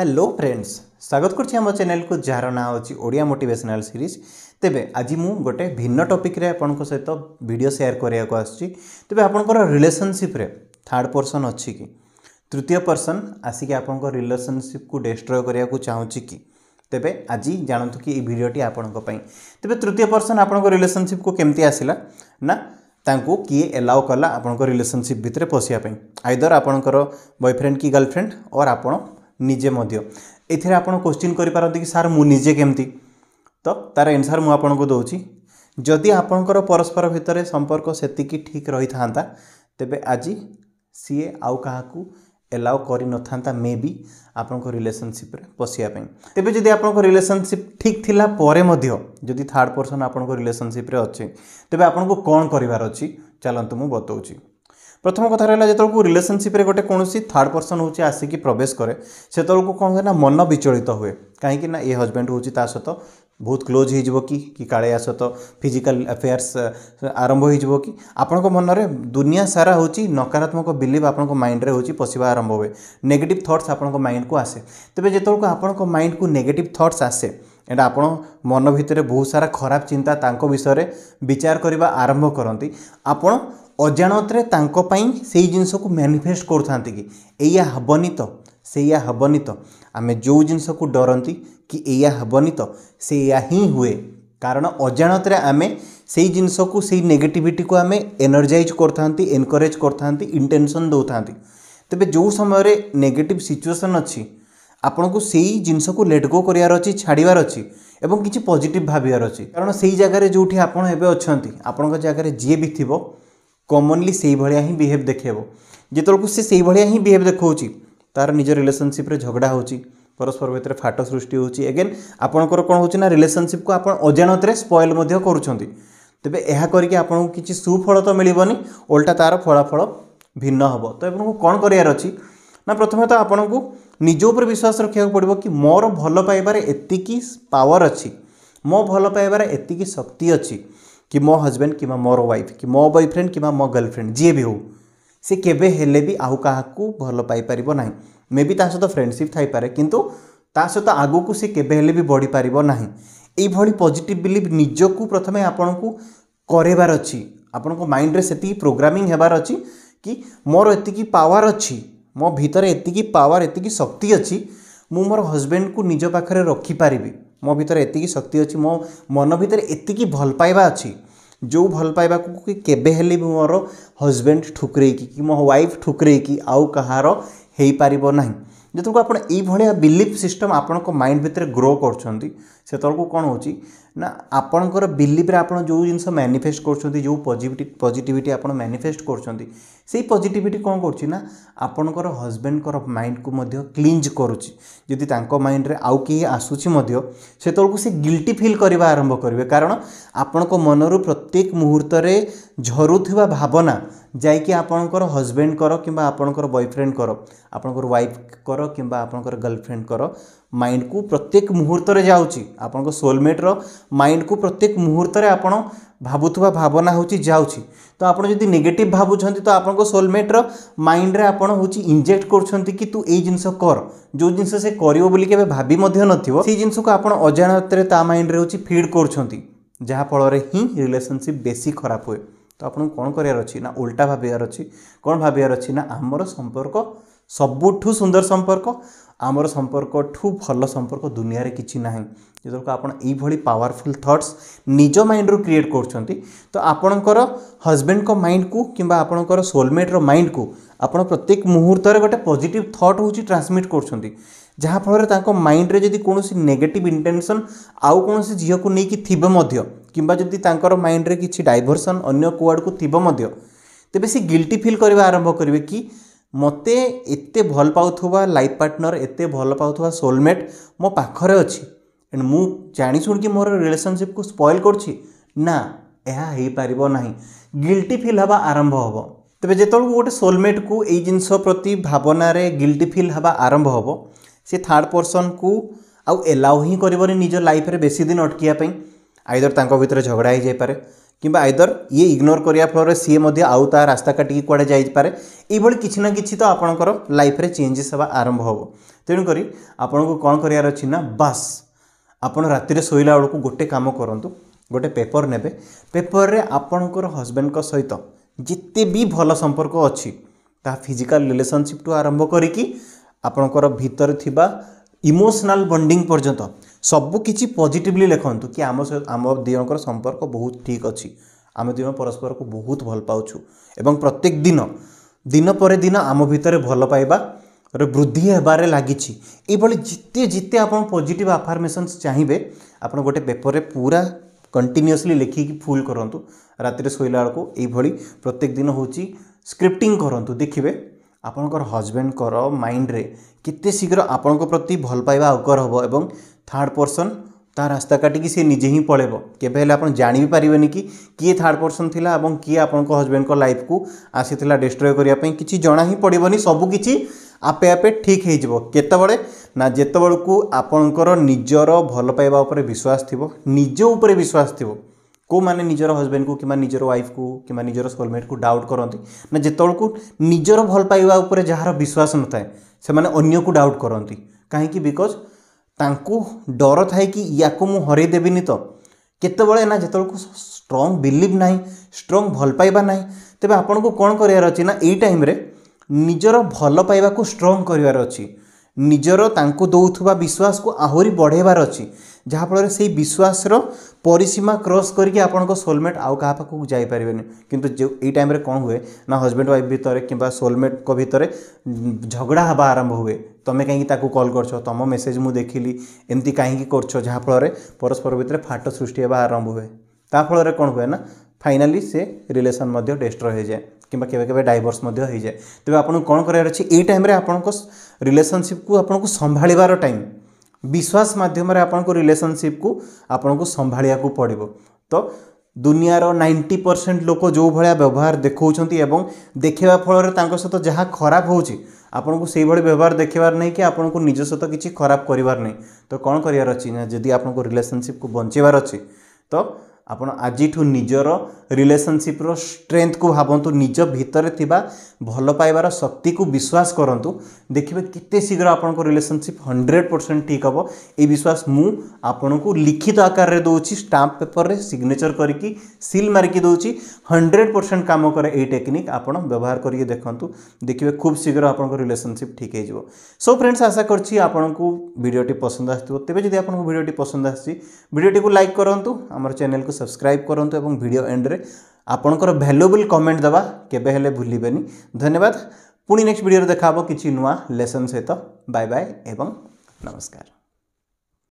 hello friends স্বাগত করছি আমার চ্যানেলকু যার না হচ্ছে ওড়িয়া মোটিভেশনাল সিরিজ তেবে আজি মু গোটে ভিন্ন টপিকরে আপনার সহিত ভিডিও সেয়ার করা আসছি তেবে আপনার রিলেসনশিপে থার্ড পর্সন অছি কি তৃতীয় পর্সন আসিকি আপনার রিলেসনশিপকু ডেস্ট্রয় করা চাহুছি কি তেবে আজি জাণতু কি এই ভিডিওটি আপনার তেবে তৃতীয় পর্সন আপনার রিলেসনশিপকু কেমতি আসিলা না ତାଙ୍କୁ କିଏ ଏଲାଓ କଲା ଆପଣଙ୍କ ରିଲେସନସିପ୍ ଭିତରେ ପଶିବା ପାଇଁ ଆଇଦର ଆପଣଙ୍କର ବୟଫ୍ରେଣ୍ଡ କି ଗର୍ଲଫ୍ରେଣ୍ଡ ଅର୍ ଆପଣ ନିଜେ ମଧ୍ୟ ଏଥିରେ ଆପଣ କୋଶ୍ଚିନ୍ କରିପାରନ୍ତି କି ସାର୍ ମୁଁ ନିଜେ କେମିତି ତ ତାର ଏନ୍ସର୍ ମୁଁ ଆପଣଙ୍କୁ ଦେଉଛି ଯଦି ଆପଣଙ୍କର ପରସ୍ପର ଭିତରେ ସମ୍ପର୍କ ସେତିକି ଠିକ୍ ରହିଥାନ୍ତା ତେବେ ଆଜି ସିଏ ଆଉ କାହାକୁ ଏଲାଓ କରିନଥାନ୍ତା ମେ ବି ଆପଣଙ୍କ ରିଲେସନ୍ସିପ୍ରେ ପଶିବା ପାଇଁ ତେବେ ଯଦି ଆପଣଙ୍କ ରିଲେସନ୍ସିପ୍ ଠିକ୍ ଥିଲା ପରେ ମଧ୍ୟ ଯଦି ଥାର୍ଡ଼ ପର୍ସନ୍ ଆପଣଙ୍କ ରିଲେସନ୍ସିପ୍ରେ ଅଛି ତେବେ ଆପଣଙ୍କୁ କ'ଣ କରିବାର ଅଛି ଚାଲନ୍ତୁ ମୁଁ ବତାଉଛି প্রথম কথা রহলা যেতবেলকু রিলেসনশিপে গোটে কোণী থার্ড পর্সন হচ্ছে আসিকি প্রবেশ করে সেতবেলকু কম হুয়ে না মন বিচলিত হুয়ে কাহিঁকি না এ হজবেন্ড হচ্ছে তা সহ ବହୁତ କ୍ଲୋଜ୍ ହୋଇଯିବ କି କି କାଳେ ୟା ସହିତ ଫିଜିକାଲ୍ ଆଫେୟାର୍ସ ଆରମ୍ଭ ହୋଇଯିବ କି ଆପଣଙ୍କ ମନରେ ଦୁନିଆ ସାରା ହେଉଛି ନକାରାତ୍ମକ ବିଲିଭ୍ ଆପଣଙ୍କ ମାଇଣ୍ଡରେ ହେଉଛି ପଶିବା ଆରମ୍ଭ ହୁଏ ନେଗେଟିଭ୍ ଥଟ୍ସ ଆପଣଙ୍କ ମାଇଣ୍ଡକୁ ଆସେ ତେବେ ଯେତେବେଳକୁ ଆପଣଙ୍କ ମାଇଣ୍ଡକୁ ନେଗେଟିଭ୍ ଥଟ୍ସ ଆସେ ଏଣ୍ଡ ଆପଣ ମନ ଭିତରେ ବହୁତ ସାରା ଖରାପ ଚିନ୍ତା ତାଙ୍କ ବିଷୟରେ ବିଚାର କରିବା ଆରମ୍ଭ କରନ୍ତି ଆପଣ ଅଜାଣତରେ ତାଙ୍କ ପାଇଁ ସେଇ ଜିନିଷକୁ ମ୍ୟାନିଫେଷ୍ଟ କରୁଥାନ୍ତି କି ଏଇଆ ହେବନି ତ ସେଇଆ ହେବନି ତ ଆମେ ଯେଉଁ ଜିନିଷକୁ ଡରନ୍ତି କି ଏଇଆ ହେବନି ତ ସେଇଆ ହିଁ ହୁଏ କାରଣ ଅଜାଣତରେ ଆମେ ସେଇ ଜିନିଷକୁ ସେଇ ନେଗେଟିଭିଟିକୁ ଆମେ ଏନର୍ଜାଇଜ୍ କରିଥାନ୍ତି ଏନକରେଜ୍ କରିଥାନ୍ତି ଇଣ୍ଟେନସନ୍ ଦେଉଥାନ୍ତି ତେବେ ଯେଉଁ ସମୟରେ ନେଗେଟିଭ୍ ସିଚୁଏସନ୍ ଅଛି ଆପଣଙ୍କୁ ସେଇ ଜିନିଷକୁ ଲେଟ୍ ଗୋ କରିବାର ଅଛି ଛାଡ଼ିବାର ଅଛି ଏବଂ କିଛି ପଜିଟିଭ୍ ଭାବିବାର ଅଛି କାରଣ ସେଇ ଜାଗାରେ ଯେଉଁଠି ଆପଣ ଏବେ ଅଛନ୍ତି ଆପଣଙ୍କ ଜାଗାରେ ଯିଏ ବି ଥିବ କମନଲି ସେଇଭଳିଆ ହିଁ ବିହେଭ୍ ଦେଖେଇବ ଯେତେବେଳକୁ ସେ ସେଇଭଳିଆ ହିଁ ବିହେଭ୍ ଦେଖାଉଛି ତା'ର ନିଜ ରିଲେସନସିପ୍ରେ ଝଗଡ଼ା ହେଉଛି ପରସ୍ପର ଭିତରେ ଫାଟ ସୃଷ୍ଟି ହେଉଛି ଏଗେନ୍ ଆପଣଙ୍କର କ'ଣ ହେଉଛି ନା ରିଲେସନସିପ୍କୁ ଆପଣ ଅଜାଣତରେ ସ୍ପଏଲ୍ ମଧ୍ୟ କରୁଛନ୍ତି ତେବେ ଏହା କରିକି ଆପଣଙ୍କୁ କିଛି ସୁଫଳ ତ ମିଳିବନି ଓଲଟା ତା'ର ଫଳାଫଳ ଭିନ୍ନ ହେବ ତ ଆପଣଙ୍କୁ କ'ଣ କରିବାର ଅଛି ନା ପ୍ରଥମେ ତ ଆପଣଙ୍କୁ ନିଜ ଉପରେ ବିଶ୍ୱାସ ରଖିବାକୁ ପଡ଼ିବ କି ମୋର ଭଲ ପାଇବାରେ ଏତିକି ପାୱାର ଅଛି ମୋ ଭଲ ପାଇବାରେ ଏତିକି ଶକ୍ତି ଅଛି किंवा हजबेंड किंवा मोर वाइफ कि ମୋ ବୟଫ୍ରେଣ୍ଡ କିମ୍ବା ମୋ ଗର୍ଲଫ୍ରେଣ୍ଡ ଯିଏ ବି ହେଉ ସେ କେବେ ହେଲେ ବି ଆଉ କାହାକୁ ଭଲ ପାଇପାରିବ ନାହିଁ ମେ ବି ତା ସହିତ ଫ୍ରେଣ୍ଡସିପ୍ ଥାଇପାରେ କିନ୍ତୁ ତା ସହିତ ଆଗକୁ ସେ କେବେ ହେଲେ ବି ବଢ଼ିପାରିବ ନାହିଁ ଏଇଭଳି ପଜିଟିଭ୍ ବିଲିଭ୍ ନିଜକୁ ପ୍ରଥମେ ଆପଣଙ୍କୁ କରେଇବାର ଅଛି ଆପଣଙ୍କ ମାଇଣ୍ଡରେ ସେତିକି ପ୍ରୋଗ୍ରାମିଂ ହେବାର ଅଛି କି ମୋର ଏତିକି ପାୱାର୍ ଅଛି ମୋ ଭିତରେ ଏତିକି ପାୱାର୍ ଏତିକି ଶକ୍ତି ଅଛି ମୁଁ ମୋର ହଜବେଣ୍ଡକୁ ନିଜ ପାଖରେ ରଖିପାରିବି ମୋ ଭିତରେ ଏତିକି ଶକ୍ତି ଅଛି ମୋ ମନ ଭିତରେ ଏତିକି ଭଲ ପାଇବା ଅଛି ଯେଉଁ ଭଲ ପାଇବାକୁ କି କେବେ ହେଲେ ବି ମୋର ହଜବେଣ୍ଡ ଠୁକରେଇକି କି ମୋ ୱାଇଫ୍ ଠୁକରେଇକି ଆଉ କାହାର ହେଇପାରିବ ନାହିଁ ଯେତେବେଳେ ଆପଣ ଏଇଭଳିଆ ବିଲିଫ୍ ସିଷ୍ଟମ୍ ଆପଣଙ୍କ ମାଇଣ୍ଡ ଭିତରେ ଗ୍ରୋ କରୁଛନ୍ତି ସେତେବେଳକୁ କ'ଣ ହେଉଛି ନା ଆପଣଙ୍କର ବିଲିଭ୍ରେ ଆପଣ ଯେଉଁ ଜିନିଷ ମ୍ୟାନିଫେଷ୍ଟ କରୁଛନ୍ତି ଯେଉଁ ପଜିଟି ପଜିଟିଭିଟି ଆପଣ ମ୍ୟାନିଫେଷ୍ଟ କରୁଛନ୍ତି ସେଇ ପଜିଟିଭିଟି କ'ଣ କରୁଛି ନା ଆପଣଙ୍କର ହଜବେଣ୍ଡଙ୍କର ମାଇଣ୍ଡକୁ ମଧ୍ୟ କ୍ଲିଞ୍ଜ କରୁଛି ଯଦି ତାଙ୍କ ମାଇଣ୍ଡରେ ଆଉ କେହି ଆସୁଛି ମଧ୍ୟ ସେତେବେଳକୁ ସେ ଗିଲ୍ଟି ଫିଲ୍ କରିବା ଆରମ୍ଭ କରିବେ କାରଣ ଆପଣଙ୍କ ମନରୁ ପ୍ରତ୍ୟେକ ମୁହୂର୍ତ୍ତରେ ଝରୁଥିବା ଭାବନା ଯାଇକି ଆପଣଙ୍କର ହଜବେଣ୍ଡଙ୍କର କିମ୍ବା ଆପଣଙ୍କର ବୟଫ୍ରେଣ୍ଡଙ୍କର ଆପଣଙ୍କର ୱାଇଫ୍ଙ୍କର କିମ୍ବା ଆପଣଙ୍କର ଗର୍ଲଫ୍ରେଣ୍ଡଙ୍କର ମାଇଣ୍ଡକୁ ପ୍ରତ୍ୟେକ ମୁହୂର୍ତ୍ତରେ ଯାଉଛି ଆପଣଙ୍କ ସୋଲମେଟ୍ର ମାଇଣ୍ଡକୁ ପ୍ରତ୍ୟେକ ମୁହୂର୍ତ୍ତରେ ଆପଣ ଭାବୁଥିବା ଭାବନା ହେଉଛି ଯାଉଛି ତ ଆପଣ ଯଦି ନେଗେଟିଭ୍ ଭାବୁଛନ୍ତି ତ ଆପଣଙ୍କ ସୋଲମେଟ୍ର ମାଇଣ୍ଡରେ ଆପଣ ହେଉଛି ଇଞ୍ଜେକ୍ଟ କରୁଛନ୍ତି କି ତୁ ଏଇ ଜିନିଷ କର ଯେଉଁ ଜିନିଷ ସେ କରିବ ବୋଲି କେବେ ଭାବି ମଧ୍ୟ ନଥିବ ସେଇ ଜିନିଷକୁ ଆପଣ ଅଜାଣତରେ ତା ମାଇଣ୍ଡରେ ହେଉଛି ଫିଡ୍ କରୁଛନ୍ତି ଯାହାଫଳରେ ହିଁ ରିଲେସନସିପ୍ ବେଶୀ ଖରାପ ହୁଏ ତ ଆପଣଙ୍କୁ କ'ଣ କରିବାର ଅଛି ନା ଓଲ୍ଟା ଭାବିବାର ଅଛି କ'ଣ ଭାବିବାର ଅଛି ନା ଆମର ସମ୍ପର୍କ ସବୁଠୁ ସୁନ୍ଦର ସମ୍ପର୍କ ଆମର ସମ୍ପର୍କଠୁ ଭଲ ସମ୍ପର୍କ ଦୁନିଆରେ କିଛି ନାହିଁ ଯେତେବେଳକୁ ଆପଣ ଏଇଭଳି ପାୱାରଫୁଲ୍ ଥଟ୍ସ ନିଜ ମାଇଣ୍ଡରୁ କ୍ରିଏଟ୍ କରୁଛନ୍ତି ତ ଆପଣଙ୍କର ହଜବେଣ୍ଡଙ୍କ ମାଇଣ୍ଡକୁ କିମ୍ବା ଆପଣଙ୍କର ସୋଲମେଟ୍ର ମାଇଣ୍ଡକୁ ଆପଣ ପ୍ରତ୍ୟେକ ମୁହୂର୍ତ୍ତରେ ଗୋଟେ ପଜିଟିଭ୍ ଥଟ୍ ହେଉଛି ଟ୍ରାନ୍ସମିଟ୍ କରୁଛନ୍ତି ଯାହାଫଳରେ ତାଙ୍କ ମାଇଣ୍ଡରେ ଯଦି କୌଣସି ନେଗେଟିଭ୍ ଇଣ୍ଟେନସନ୍ ଆଉ କୌଣସି ଝିଅକୁ ନେଇକି ଥିବ ମଧ୍ୟ କିମ୍ବା ଯଦି ତାଙ୍କର ମାଇଣ୍ଡରେ କିଛି ଡାଇଭର୍ସନ୍ ଅନ୍ୟ କୁଆଡ଼କୁ ଥିବ ମଧ୍ୟ ତେବେ ସେ ଗିଲ୍ଟି ଫିଲ୍ କରିବା ଆରମ୍ଭ କରିବେ କି ମୋତେ ଏତେ ଭଲ ପାଉଥିବା ଲାଇଫ୍ ପାର୍ଟନର୍ ଏତେ ଭଲ ପାଉଥିବା ସୋଲମେଟ୍ ମୋ ପାଖରେ ଅଛି ଆଣ୍ଡ ମୁଁ ଜାଣିଶୁଣିକି ମୋର ରିଲେସନସିପ୍କୁ ସ୍ପଏଲ୍ କରୁଛି ନା ଏହା ହୋଇପାରିବ ନାହିଁ ଗିଲ୍ଟି ଫିଲ୍ ହେବା ଆରମ୍ଭ ହେବ ତେବେ ଯେତେବେଳକୁ ଗୋଟେ ସୋଲମେଟ୍କୁ ଏଇ ଜିନିଷ ପ୍ରତି ଭାବନାରେ ଗିଲ୍ଟି ଫିଲ୍ ହେବା ଆରମ୍ଭ ହେବ ସେ ଥାର୍ଡ଼ ପର୍ସନ୍କୁ ଆଉ ଏଲାଓ ହିଁ କରିବନି ନିଜ ଲାଇଫ୍ରେ ବେଶୀ ଦିନ ଅଟକିବା ପାଇଁ ଆଇଦର ତାଙ୍କ ଭିତରେ ଝଗଡ଼ା ହୋଇଯାଇପାରେ কিংবা আইদর ইয়ে ইগনোর করা ফলরে সি আউ তা রাস্তা কাটিকি কুয়াড়ে যাইপরে এইভাবে কিছু না কিছু তো আপনার লাইফে চেঞ্জেস হওয়া আরম্ভ হব তেমকরি আপনার কম করার অছি না বাস আপনার রাতে শোলা বেড়ে গোটে কাম করতু গোটে পেপর নেবে পেপরের আপনার হজবেন্ড সহিত যেতে বি ভাল সম্পর্ক অ তা ফিজিকাল রিলেসনশিপ টু আরম্ভ করি আপনার ভিতরে থাকা ইমোশনাল বন্ডিং পর্যন্ত সবু কিছু পজিটিভলি লেখন্তু কি আম আম দুজনকর সম্পর্ক বহুত ঠিক অছি আমি দুজন পরস্পরক বহুত ভাল পাউছু এবং প্রত্যেক দিন দিন পরে দিন আম ভিতরে ভাল পাইবা ବୃଦ୍ଧି ହେବାରେ ଲାଗିଛି ଏଇଭଳି ଯେତେ ଯେତେ ଆପଣ ପଜିଟିଭ୍ ଆଫର୍ମେସନ୍ସ ଚାହିଁବେ ଆପଣ ଗୋଟେ ପେପରରେ ପୁରା କଣ୍ଟିନ୍ୟୁଅସ୍ଲି ଲେଖିକି ଫୁଲ୍ କରନ୍ତୁ ରାତିରେ ଶୋଇଲା ବେଳକୁ ଏଇଭଳି ପ୍ରତ୍ୟେକ ଦିନ ହେଉଛି ସ୍କ୍ରିପ୍ଟିଂ କରନ୍ତୁ ଦେଖିବେ ଆପଣଙ୍କର ହଜବେଣ୍ଡଙ୍କର ମାଇଣ୍ଡରେ କେତେ ଶୀଘ୍ର ଆପଣଙ୍କ ପ୍ରତି ଭଲ ପାଇବା ଅକର ହେବ ଏବଂ ଥାର୍ଡ଼ ପର୍ସନ୍ ତା ରାସ୍ତା କାଟିକି ସିଏ ନିଜେ ହିଁ ପଳେଇବ କେବେ ହେଲେ ଆପଣ ଜାଣି ବି ପାରିବେନି କି କିଏ ଥାର୍ଡ଼ ପର୍ସନ୍ ଥିଲା ଏବଂ କିଏ ଆପଣଙ୍କ ହଜବେଣ୍ଡଙ୍କ ଲାଇଫ୍କୁ ଆସିଥିଲା ଡିଷ୍ଟ୍ରୟ କରିବା ପାଇଁ କିଛି ଜଣା ହିଁ ପଡ଼ିବନି ସବୁକିଛି ଆପେ ଆପେ ଠିକ୍ ହେଇଯିବ କେତେବେଳେ ନା ଯେତେବେଳକୁ ଆପଣଙ୍କର ନିଜର ଭଲ ପାଇବା ଉପରେ ବିଶ୍ୱାସ ଥିବ ନିଜ ଉପରେ ବିଶ୍ୱାସ ଥିବ କେଉଁମାନେ ନିଜର ହଜବେଣ୍ଡକୁ କିମ୍ବା ନିଜର ୱାଇଫ୍କୁ କିମ୍ବା ନିଜର ସୋଲମେଟ୍କୁ ଡାଉଟ୍ କରନ୍ତି ନା ଯେତେବେଳକୁ ନିଜର ଭଲ ପାଇବା ଉପରେ ଯାହାର ବିଶ୍ୱାସ ନଥାଏ ସେମାନେ ଅନ୍ୟକୁ ଡାଉଟ୍ କରନ୍ତି କାହିଁକି ବିକଜ୍ ତାଙ୍କୁ ଡର ଥାଏ କି ୟାକୁ ମୁଁ ହରେଇ ଦେବିନି ତ କେତେବେଳେ ନା ଯେତେବେଳକୁ ଷ୍ଟ୍ରଙ୍ଗ ବିଲିଭ୍ ନାହିଁ ଷ୍ଟ୍ରଙ୍ଗ ଭଲ ପାଇବା ନାହିଁ ତେବେ ଆପଣଙ୍କୁ କ'ଣ କରିବାର ଅଛି ନା ଏଇ ଟାଇମ୍ରେ ନିଜର ଭଲ ପାଇବାକୁ ଷ୍ଟ୍ରଙ୍ଗ କରିବାର ଅଛି ନିଜର ତାଙ୍କୁ ଦେଉଥିବା ବିଶ୍ୱାସକୁ ଆହୁରି ବଢ଼େଇବାର ଅଛି ଯାହାଫଳରେ ସେଇ ବିଶ୍ୱାସର ପରିସୀମା କ୍ରସ୍ କରିକି ଆପଣଙ୍କ ସୋଲମେଟ୍ ଆଉ କାହା ପାଖକୁ ଯାଇପାରିବେନି କିନ୍ତୁ ଯେଉଁ ଏଇ ଟାଇମ୍ରେ କ'ଣ ହୁଏ ନା ହଜବେଣ୍ଡ ୱାଇଫ୍ ଭିତରେ କିମ୍ବା ସୋଲମେଟ୍ଙ୍କ ଭିତରେ ଝଗଡ଼ା ହେବା ଆରମ୍ଭ ହୁଏ ତୁମେ କାହିଁକି ତାକୁ କଲ୍ କରୁଛ ତୁମ ମେସେଜ୍ ମୁଁ ଦେଖିଲି ଏମିତି କାହିଁକି କରୁଛ ଯାହାଫଳରେ ପରସ୍ପର ଭିତରେ ଫାଟ ସୃଷ୍ଟି ହେବା ଆରମ୍ଭ ହୁଏ ତା ଫଳରେ କ'ଣ ହୁଏ ନା ଫାଇନାଲି ସେ ରିଲେସନ୍ ମଧ୍ୟ ଡେଷ୍ଟ୍ରୟ ହୋଇଯାଏ কিংবা কেবে কেবে ডাইভোর্স মধ্যে হয়ে যায় তবে আপনার কোণ করার অছে এই টাইমে আপনার রিলেসনশিপ কু আপনার সম্ভাড়ার টাইম ବିଶ୍ୱାସ ମାଧ୍ୟମରେ ଆପଣଙ୍କୁ ରିଲେସନସିପ୍କୁ ଆପଣଙ୍କୁ ସମ୍ଭାଳିବାକୁ ପଡ଼ିବ ତ ଦୁନିଆର ନାଇଣ୍ଟି ପରସେଣ୍ଟ ଲୋକ ଯେଉଁ ଭଳିଆ ବ୍ୟବହାର ଦେଖାଉଛନ୍ତି ଏବଂ ଦେଖେଇବା ଫଳରେ ତାଙ୍କ ସହିତ ଯାହା ଖରାପ ହେଉଛି ଆପଣଙ୍କୁ ସେଇଭଳି ବ୍ୟବହାର ଦେଖେଇବାର ନାହିଁ କି ଆପଣଙ୍କୁ ନିଜ ସହିତ କିଛି ଖରାପ କରିବାର ନାହିଁ ତ କ'ଣ କରିବାର ଅଛି ନା ଯଦି ଆପଣଙ୍କୁ ରିଲେସନସିପ୍କୁ ବଞ୍ଚାଇବାର ଅଛି ତ आप आज निजर रिलेसनशिप्र स्ट्रेन्थ को भावतु निज भितर भल पाइबार शक्ति को विश्वास करूँ देखिए केीघ्र आप रिलेसनशिप हंड्रेड परसेंट ठीक हम ये विश्वास मुझक लिखित आकार में दौर स्टाप पेपर में सिग्नेचर करी सिल मारिकी दे हंड्रेड परसेंट कम कै ये टेक्निक आपड़ व्यवहार करके देखूँ देखिए खूब शीघ्र आप रिलेसनशिप ठीक हो सो फ्रेंड्स आशा करीडियोटी पसंद आसो तेज आपको भिडियो पसंद आसोटी को लाइक करूँ आम चेल को सब्सक्राइब करूँ और भिड एंड में आपंकर भैल्युबल कमेंट दवा के भूल धन्यवाद पुणी नेक्स्ट भिडियो देखा किसी नुआ लेसन सहित बाय बाय एवं नमस्कार